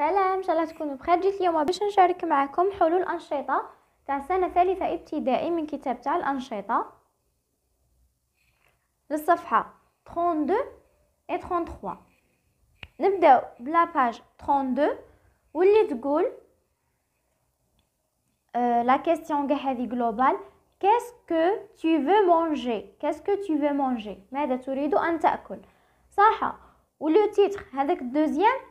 سلام ان شاء الله تكونوا بخير جيت اليوم باش نشارك معكم حلول انشطه تاع سنه ثالثه ابتدائي من كتاب تاع الانشطه للصفحه 32 و 33 نبداو بلا باج 32 واللي تقول لا آه، كيسيون كاع هذه جلوبال كاس كو فو مونجي كاس كو فو مونجي ماذا تريد ان تاكل صح ولو تيتر هذاك الدوزيام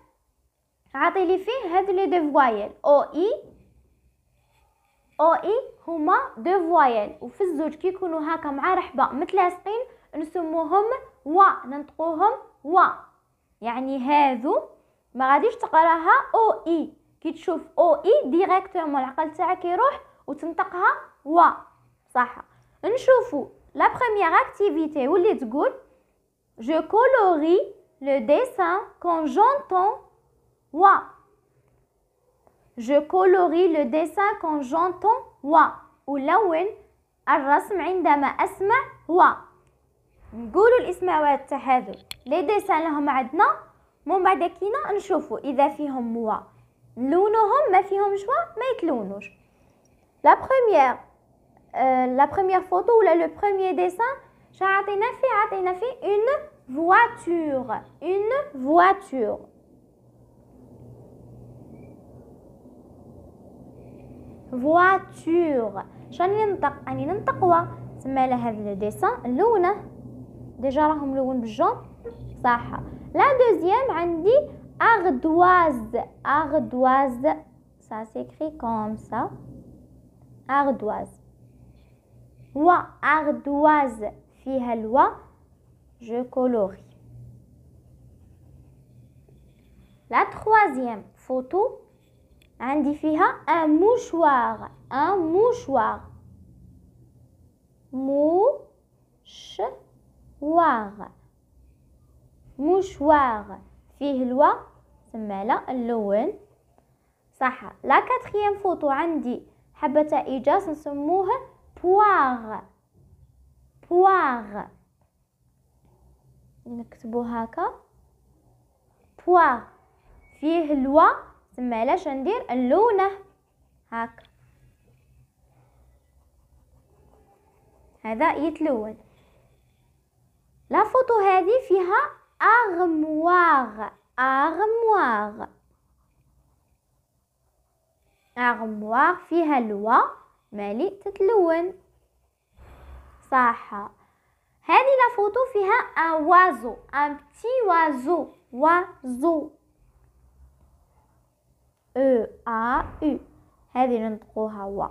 عاطي لي فيه هاد لي دو فوايل او اي او اي هما دو فوايل وفي الزوج كيكونوا هاكا هكا مع رحبه متلاصقين نسموهم و ننطقوهم و يعني هادو ما غاديش تقراها او اي كي تشوف او اي ديريكتومون العقل تاعك يروح وتنطقها و صح نشوفوا لا بروميير اكتيفيتي واللي تقول جو كولوري لو ديسان كون جونتون wa. Je colorie le dessin quand j'entends wa. le الرسم indama asma wa. نقولوا الاسماوات تاع هذو لي ديسان لهم عندنا كينا نشوفوا اذا فيهم ما فيهمش وا ما يتلونوش voiture une voiture Voiture. Je n'entends quoi? pas mal. Ce dessin. Lune. Déjà, ils ont le bon bijou. C'est pas. La deuxième. Andy. Ardoise. Ardoise. Ça s'écrit comme ça. Ardoise. Vois ardoise. Fais-le Je colorie. La troisième photo. عندي فيها ان موشوار ان مouchoir فيه الوا سمالة اللون صح لا كاتريام فوتو عندي حبة إيجاز نسموه بواغ بواغ نكتبو هكا بواغ فيه الوا تما علاش ندير نلونه هاك هذا يتلون لا فوتو هذه فيها اغمواغ اغمواغ اغمواغ فيها الوا مالي تتلون صح هذه لا فوتو فيها ان وازو ان بتي وازو وازو أو آ أو هذه ننطقوها و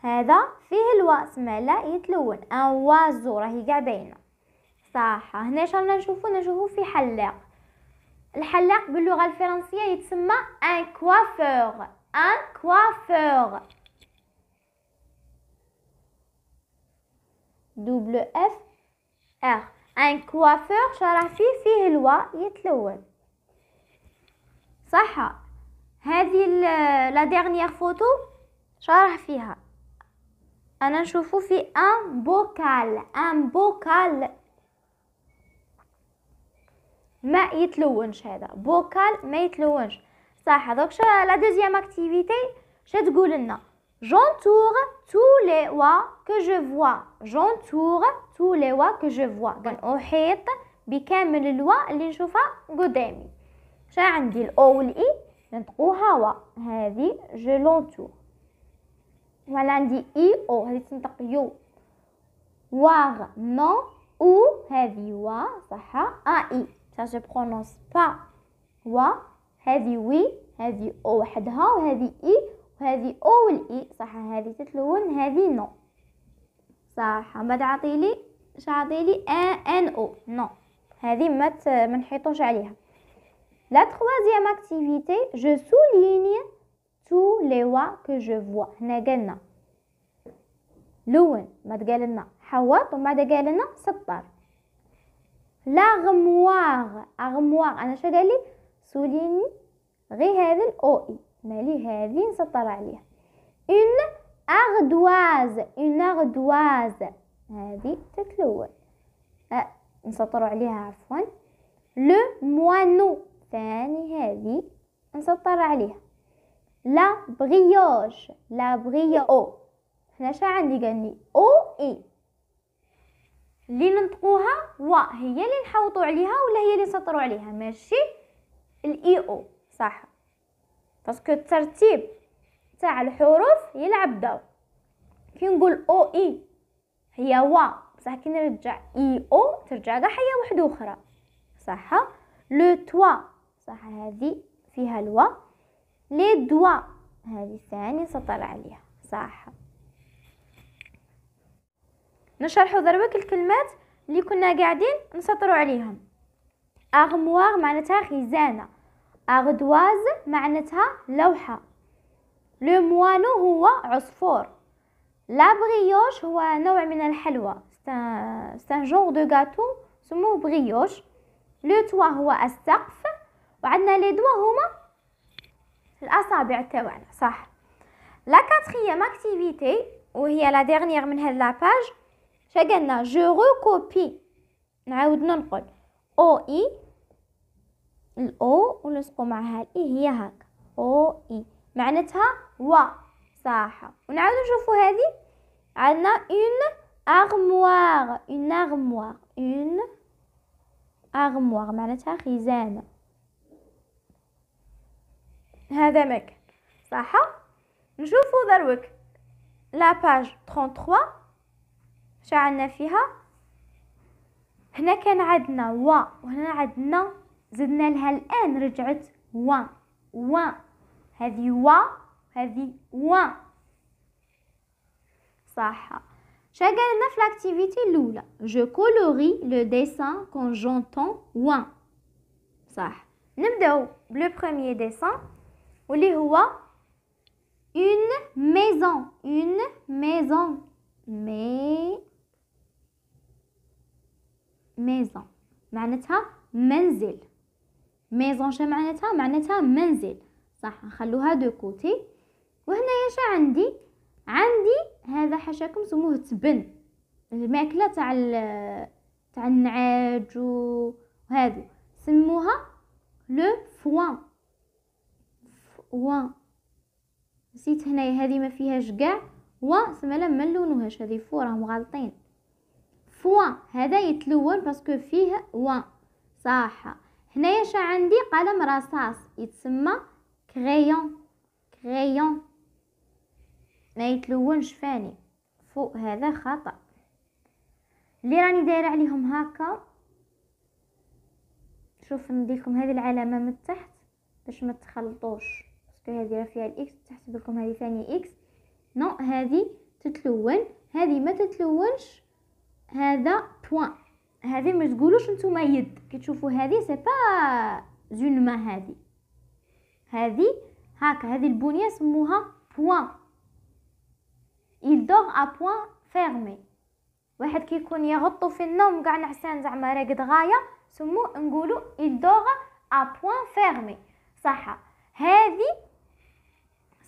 هذا فيه الواء اسمه لا يتلون ان وازو راهي كاع باينه صح هنا شرنا نشوفو نشوفو في حلاق الحلاق باللغه الفرنسيه يتسمى ان كوافور ان كوافور دبليو اف ار ان كوافور شرح فيه فيه الواء يتلون صح هذه لا ديرنيير فوتو شرح فيها انا نشوفو في ان بوكال ان بوكال ما يتلونش هذا بوكال ما يتلونش صح دوك شو لا دوزيام اكتيفيتي تقول لنا J'entoure tous les oies que je vois. J'entoure tous les oies que je vois. كنحيط بكامل الوا اللي نشوفها قدامي. عندي الاو والاي نطقو وا هذه جو لونتور لا عندي اي او هذه تنطق يو واغ نو او هذه وا صح ا اي سا جو برونونس با وا هذه وي هذه او وحدها وهذه اي وهذه او والاي صح هذه تتلون هذه نو صح ما عطيلي شعطيلي ان او نو هذه ما منحيطوش عليها La troisième activité, je souligne tous les voix que je vois. Nagana. Louen, madgalena. Hawat, madgalena, sattar. L'armoire. Armoire. Anna chagali, souligne. Rihadil, oi. Mali, hadin, sattar Une ardoise. Une ardoise. Hadi, tête louen. Le moineau. الثاني هذه نسطر عليها لا بغيوش لا بغيو هنا شا عندي قالني او اي e. اللي ننطقوها وا هي اللي نحوطوا عليها ولا هي اللي نسطروا عليها ماشي الاي او e صح باسكو الترتيب تاع الحروف يلعب دور كي نقول او اي e، هي وا بصح كي نرجع اي او ترجع حيه حاجه وحده اخرى صح لو توا صح هذه فيها الوا لي دوا هذه ثاني سطر عليها صح نشرحوا ضربك الكلمات اللي كنا قاعدين نسطروا عليهم اغموار معناتها خزانه اغدواز معناتها لوحه لو موانو هو عصفور لابغيوش هو نوع من الحلوى سان جونغ دو غاتو سموه بغيوش لو توا هو السقف وعندنا لي دوا هما الاصابع تاعنا صح لا كاتريام اكتيفيتي وهي لا ديرنيير من هاد لاباج شا قالنا جو ريكوبي نعاود ننقل او اي e. الاو ونسقو معها الاي e، هي هاك او اي e. معناتها وا صح ونعاود نشوفو هذه عندنا اون ارموار اون ارموار اون ارموار معناتها خزانه هذا مكان صح نشوفو دروك لاباج 33 اش عندنا فيها هنا كان عندنا وا وهنا عندنا زدنا لها الان رجعت وا وا هذه وا هذه وا صح شا قالنا في لاكتيفيتي الاولى جو كولوري لو ديسان كون جونتون وا صح نبداو بلو بروميير ديسان واللي هو اون ميزون اون ميزون مي ميزون معناتها منزل ميزون شنو معناتها معناتها منزل صح نخلوها دو كوتي وهنا ياش عندي عندي هذا حاشاكم سموه تبن الماكله تاع تاع النعاج وهذه سموها لو فوان و نسيت هنايا هذه ما فيهاش كاع و لا ما نلونوهاش هذه فو راهم غالطين فوا هذا يتلون باسكو فيه و صح هنايا شا عندي قلم رصاص يتسمى كريون كريون ما يتلونش فاني فو هذا خطأ اللي راني دايره عليهم هكا شوف ندير لكم هذه العلامه من تحت باش ما تخلطوش اللي هذه فيها الاكس تحسب لكم هذه ثاني اكس نو هذه تتلون هذه ما تتلونش هذا بوان هذه ما تقولوش نتوما يد كي تشوفوا هذه سي با زون ما هذه هذه هاكا هذه البنيه سموها بوان يدور ا بوان فيرمي واحد كيكون يغطو في النوم كاع نعسان زعما راقد غايه سمو نقولو يدور ا بوان فيرمي fermé صح هذه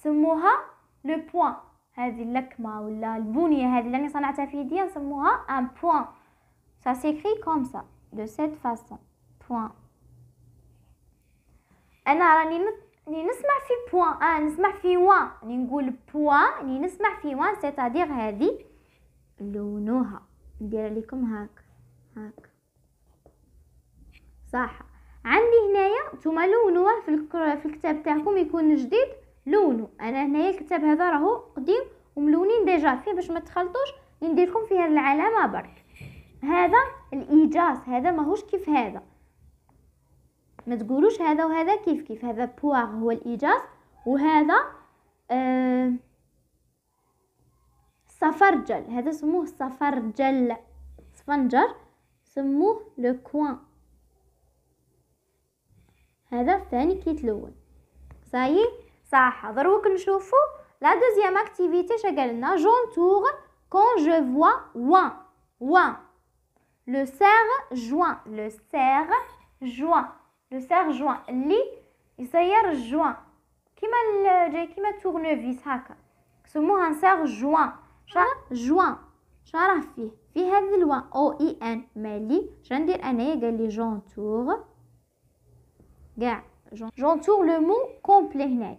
سموها لو بوان هذه اللكمة ولا البنية هذه اللي صنعتها في يدي نسموها ان بوان سا سيكري كوم سا دو سيت فاصون بوان أنا راني ني نسمع في بوان آه نسمع في وان ني نقول بوان ني نسمع في وان سيتادير هذه لونوها ندير لكم هاك هاك صح عندي هنايا نتوما لونوها في, في الكتاب تاعكم يكون جديد لونو انا هنايا الكتاب هذا راهو قديم وملونين ديجا فيه باش ما تخلطوش ندير لكم فيها العلامه برك هذا الايجاز هذا ماهوش كيف هذا ما تقولوش هذا وهذا كيف كيف هذا بواغ هو الايجاز وهذا آه هذا سموه صفرجل سفنجر سموه لو كوان هذا الثاني كيتلون صايي La deuxième activité, j'entoure quand je vois La Le cerf joint. Le cerf joint. Le cerf joint. Le serre joint. Le serre joint. Le serre joint. Le serre joint. Le m'a joint. Le serre joint. Le mot joint. Le serre joint. Le joint. Le serre joint. Le serre joint. Le Le Le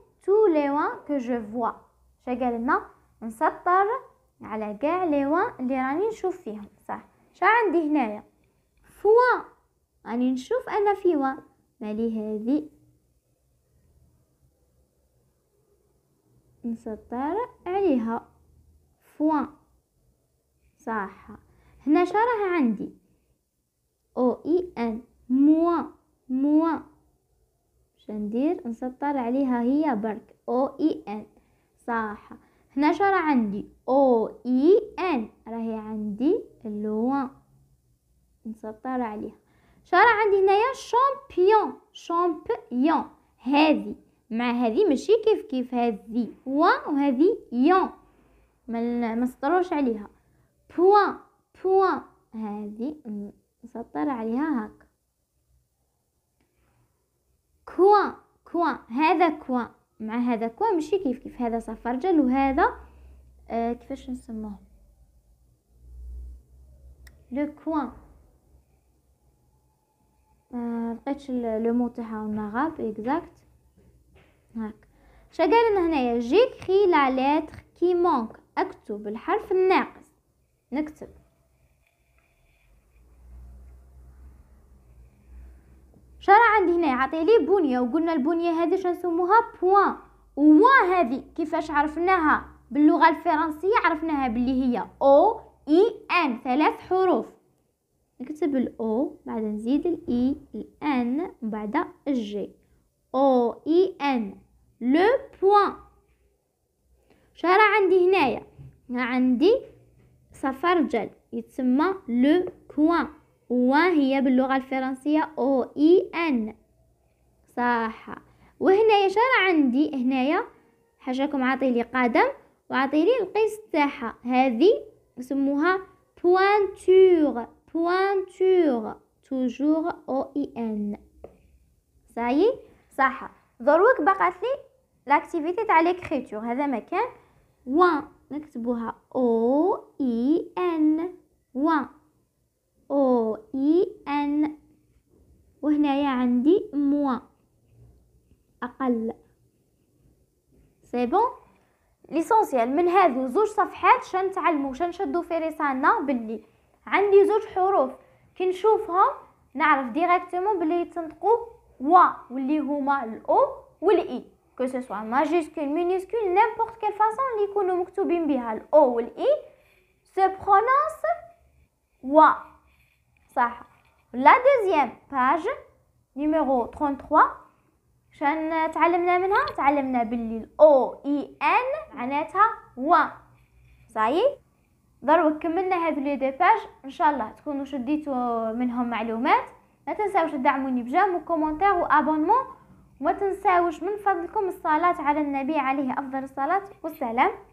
تو لي وان كو جو فوا شا قالنا نسطر على كاع لي وان اللي راني نشوف فيهم صح شا عندي هنايا فوا راني نشوف انا في وان مالي هذه نسطر عليها فوا صح هنا شرح عندي او اي ان موا موا شندير نسطر عليها هي برك او اي ان صح هنا شرا عندي او اي ان راهي عندي اللوان نسطر عليها شرا عندي هنايا شامبيون شامبيون هذه مع هذه ماشي كيف كيف هذه و وهذه يون ما نسطروش عليها بوان بوان هذه نسطر عليها هكا كوان كوان هذا كوان مع هذا كوان ماشي كيف كيف هذا صفرجل وهذا آه كيفاش نسموه لو كوا آه لقيتش لو مو تاعها نغاب اكزاكت هاك شا قال لنا هنايا جيكري لا لتر كي مونك اكتب الحرف الناقص نكتب شرع عندي هنا عطي لي بنيه وقلنا البنيه هذه شنسموها بوان ووان هذه كيفاش عرفناها باللغه الفرنسيه عرفناها باللي هي او اي ان ثلاث حروف نكتب الاو بعد نزيد الاي الان بعد الجي او اي ان لو بوان شرع عندي هنايا عندي صفر جل يتسمى لو كوان وهي باللغة الفرنسية أو إي إن صح وهنايا يشار عندي هنايا حاشاكم لي قدم لي القيس تاعها هذه نسموها بوانتور بوانتور توجور او اي ان صاي صح دروك بقات لي لاكتيفيتي تاع ليكريتور هذا مكان وان نكتبوها او اي ان وان أو إي أن وهنايا عندي موا أقل سي بون ليسونسيال من هادو زوج صفحات شنتعلمو شنشدو في رسالنا بلي عندي زوج حروف كي نشوفها نعرف ديريكتومون بلي تنطقو وا واللي هما الاو والاي كو سوسوا ماجيسكول مينيسكول نيمبورت كيل فاصون اللي يكونوا مكتوبين بها الاو والاي سو برونونس وا صح لا دوزيام باج نيميرو 33 شان تعلمنا منها تعلمنا باللي الاو اي ان e, معناتها وان صاي ضرب كملنا هذو لي ديباج ان شاء الله تكونوا شديتوا منهم معلومات لا تنساوش تدعموني بجام وكومونتير وابونمون وما تنساوش من فضلكم الصلاة على النبي عليه أفضل الصلاة والسلام